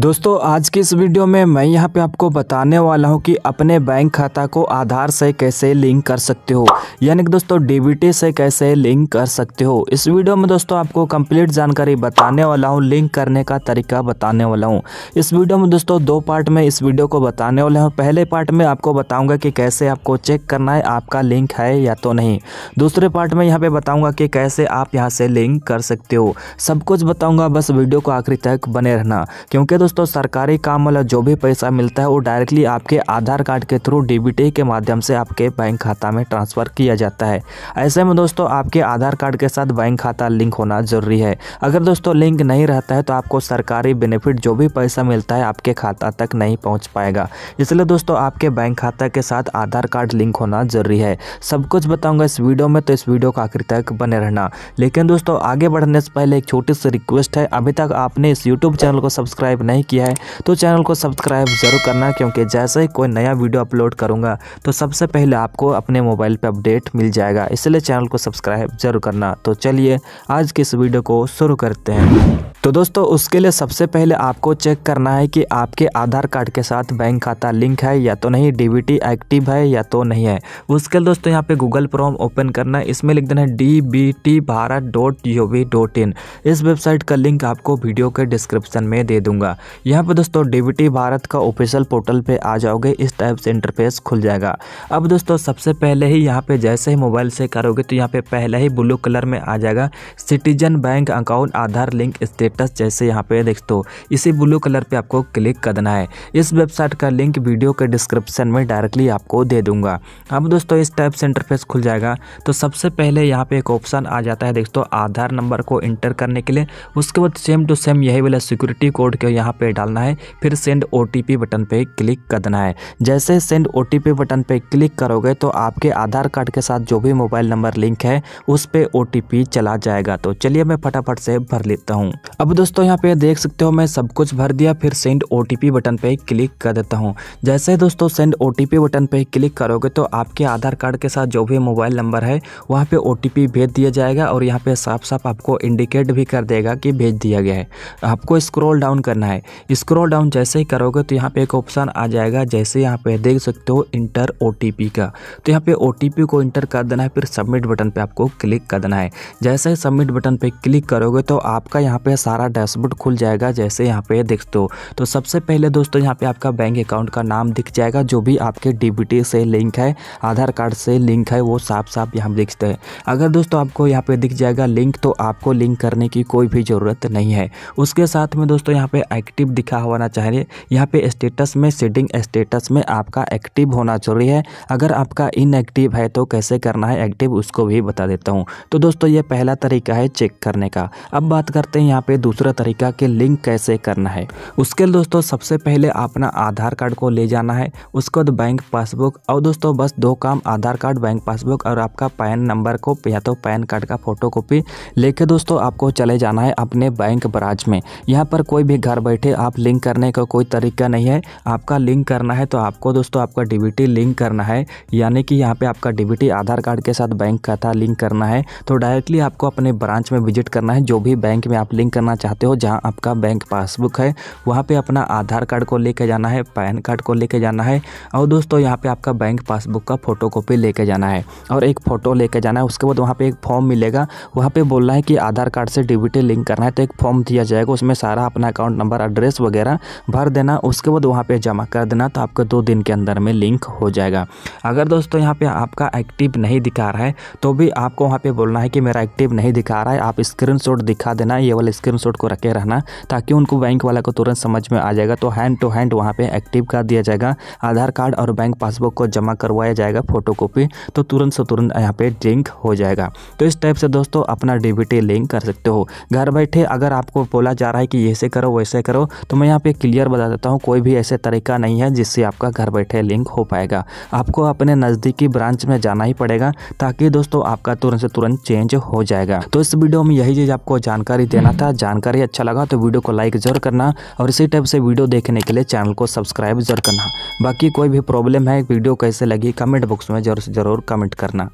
दोस्तों आज की इस वीडियो में मैं यहाँ पे आपको बताने वाला हूँ कि अपने बैंक खाता को आधार से कैसे लिंक कर सकते हो यानी कि दोस्तों डीबीटी से कैसे लिंक कर सकते हो इस वीडियो में दोस्तों आपको कंप्लीट जानकारी बताने वाला हूँ लिंक करने का तरीका बताने वाला हूँ इस वीडियो में दोस्तों दो पार्ट में इस वीडियो को बताने वाला हूँ पहले पार्ट में आपको बताऊँगा कि कैसे आपको चेक करना है आपका लिंक है या तो नहीं दूसरे पार्ट में यहाँ पर बताऊँगा कि कैसे आप यहाँ से लिंक कर सकते हो सब कुछ बताऊँगा बस वीडियो को आखिरी तक बने रहना क्योंकि दोस्तों दोस्तों सरकारी काम वाला जो भी पैसा मिलता है वो डायरेक्टली आपके आधार कार्ड के थ्रू डीबीटी के माध्यम से आपके बैंक खाता में ट्रांसफ़र किया जाता है ऐसे में दोस्तों आपके आधार कार्ड के साथ बैंक खाता लिंक होना ज़रूरी है अगर दोस्तों लिंक नहीं रहता है तो आपको सरकारी बेनिफिट जो भी पैसा मिलता है आपके खाता तक नहीं पहुँच पाएगा इसलिए दोस्तों आपके बैंक खाता के साथ आधार कार्ड लिंक होना ज़रूरी है सब कुछ बताऊंगा इस वीडियो में तो इस वीडियो का आखिर तक बने रहना लेकिन दोस्तों आगे बढ़ने से पहले एक छोटी सी रिक्वेस्ट है अभी तक आपने इस यूट्यूब चैनल को सब्सक्राइब नहीं किया है तो चैनल को सब्सक्राइब ज़रूर करना क्योंकि जैसे ही कोई नया वीडियो अपलोड करूँगा तो सबसे पहले आपको अपने मोबाइल पर अपडेट मिल जाएगा इसलिए चैनल को सब्सक्राइब ज़रूर करना तो चलिए आज के इस वीडियो को शुरू करते हैं तो दोस्तों उसके लिए सबसे पहले आपको चेक करना है कि आपके आधार कार्ड के साथ बैंक खाता लिंक है या तो नहीं डीबीटी एक्टिव है या तो नहीं है उसके लिए दोस्तों यहाँ पे गूगल प्रोम ओपन करना है इसमें लिख देना है D B T Bharat dot U V dot in इस वेबसाइट का लिंक आपको वीडियो के डिस्क्रिप्शन में दे दूंगा यहाँ पर दोस्तों डीबीटी भारत का ऑफिशियल पोर्टल पे आ जाओगे इस टाइप से इंटरफेस खुल जाएगा अब दोस्तों सबसे पहले ही यहाँ पे जैसे ही मोबाइल से करोगे तो यहाँ पे पहले ही ब्लू कलर में आ जाएगा citizen bank account Aadhaar link status जैसे यहाँ पे देख दो इसी ब्लू कलर पर आपको क्लिक करना है इस वेबसाइट का लिंक वीडियो के डिस्क्रिप्शन में डायरेक्टली आपको दे दूंगा अब दोस्तों इस टाइप से इंटरफेस खुल जाएगा तो सबसे पहले यहाँ पे एक ऑप्शन आ जाता है दोस्तों आधार नंबर को इंटर करने के लिए उसके बाद सेम टू सेम यही वाला सिक्योरिटी कोड के यहाँ यहाँ पे डालना है फिर सेंड ओ बटन पे क्लिक कर देना है जैसे सेंड ओ बटन पे क्लिक करोगे तो आपके आधार कार्ड के साथ जो भी मोबाइल नंबर लिंक है उस पर ओ चला जाएगा तो चलिए मैं फटाफट से भर लेता हूँ अब दोस्तों यहाँ पे देख सकते हो मैं सब कुछ भर दिया फिर सेंड ओ बटन पे क्लिक कर देता हूँ जैसे दोस्तों सेंड ओ बटन पे क्लिक करोगे तो आपके आधार कार्ड के साथ जो भी मोबाइल नंबर है वहाँ पे ओ भेज दिया जाएगा और यहाँ पे साफ साफ आपको इंडिकेट भी कर देगा कि भेज दिया गया है आपको स्क्रॉल डाउन करना है है स्क्रॉल डाउन जैसे ही करोगे तो यहाँ पे एक ऑप्शन आ जाएगा जैसे यहाँ पे देख सकते हो इंटर ओ का तो यहाँ पे ओ को इंटर कर देना है फिर सबमिट बटन पे आपको क्लिक कर देना है जैसे ही सबमिट बटन पर क्लिक करोगे तो आपका यहाँ पे सारा डैशबोर्ड खुल जाएगा जैसे यहाँ पे देखते हो तो सबसे पहले दोस्तों यहाँ पे आपका बैंक अकाउंट का नाम दिख जाएगा जो भी आपके डी से लिंक है आधार कार्ड से लिंक है वो साफ साफ यहाँ दिखते हैं अगर दोस्तों आपको यहाँ पे दिख जाएगा लिंक तो आपको लिंक करने की कोई भी ज़रूरत नहीं है उसके साथ में दोस्तों यहाँ पे एक्टिव दिखा होना चाहिए यहाँ पे स्टेटस में सेटिंग स्टेटस में आपका एक्टिव होना जरूरी है अगर आपका इनएक्टिव है तो कैसे करना है एक्टिव उसको भी बता देता हूँ तो दोस्तों ये पहला तरीका है चेक करने का अब बात करते हैं यहाँ पे दूसरा तरीका कि लिंक कैसे करना है उसके लिए दोस्तों सबसे पहले अपना आधार कार्ड को ले जाना है उसके बाद बैंक पासबुक और दोस्तों बस दो काम आधार कार्ड बैंक पासबुक और आपका पैन नंबर को या तो पैन कार्ड का फोटो कॉपी लेके दोस्तों आपको चले जाना है अपने बैंक ब्रांच में यहाँ पर कोई भी घर बैठे बैठे आप लिंक करने का कोई तरीका नहीं है आपका लिंक करना है तो आपको दोस्तों आपका डीबीटी लिंक करना है यानी कि यहाँ पे आपका डीबीटी आधार कार्ड के साथ बैंक खाता लिंक करना है तो डायरेक्टली आपको अपने ब्रांच में विजिट करना है जो भी बैंक में आप लिंक करना चाहते हो जहाँ आपका बैंक पासबुक है वहाँ पर अपना आधार कार्ड को लेकर जाना है पैन कार्ड को लेके जाना है और दोस्तों यहाँ पर आपका बैंक पासबुक का फ़ोटो लेके जाना है और एक फ़ोटो लेके जाना है उसके बाद वहाँ पर एक फॉर्म मिलेगा वहाँ पर बोलना है कि आधार कार्ड से डीबीटी लिंक करना है तो एक फॉर्म दिया जाएगा उसमें सारा अपना अकाउंट नंबर एड्रेस वगैरह भर देना उसके बाद वहाँ पर जमा कर देना तो आपका दो दिन के अंदर में लिंक हो जाएगा अगर दोस्तों यहाँ पे आपका एक्टिव नहीं दिखा रहा है तो भी आपको वहाँ पर बोलना है कि मेरा एक्टिव नहीं दिखा रहा है आप स्क्रीन दिखा देना ये वाला स्क्रीन को रखे रहना ताकि उनको बैंक वाला को तुरंत समझ में आ जाएगा तो हैंड टू हैंड वहाँ पर एक्टिव कर दिया जाएगा आधार कार्ड और बैंक पासबुक को जमा करवाया जाएगा फोटो तो तुरंत से तुरंत यहाँ पर लिंक हो जाएगा तो इस टाइप से दोस्तों अपना डीबीटी लिंक कर सकते हो घर बैठे अगर आपको बोला जा रहा है कि ऐसे करो वैसे करो करो तो मैं यहाँ पे क्लियर बता देता हूँ कोई भी ऐसे तरीका नहीं है जिससे आपका घर बैठे लिंक हो पाएगा आपको अपने नज़दीकी ब्रांच में जाना ही पड़ेगा ताकि दोस्तों आपका तुरंत से तुरंत चेंज हो जाएगा तो इस वीडियो में यही चीज़ आपको जानकारी देना था जानकारी अच्छा लगा तो वीडियो को लाइक जरूर करना और इसी टाइप से वीडियो देखने के लिए चैनल को सब्सक्राइब जरूर करना बाकी कोई भी प्रॉब्लम है वीडियो कैसे लगी कमेंट बॉक्स में जरूर से जरूर कमेंट करना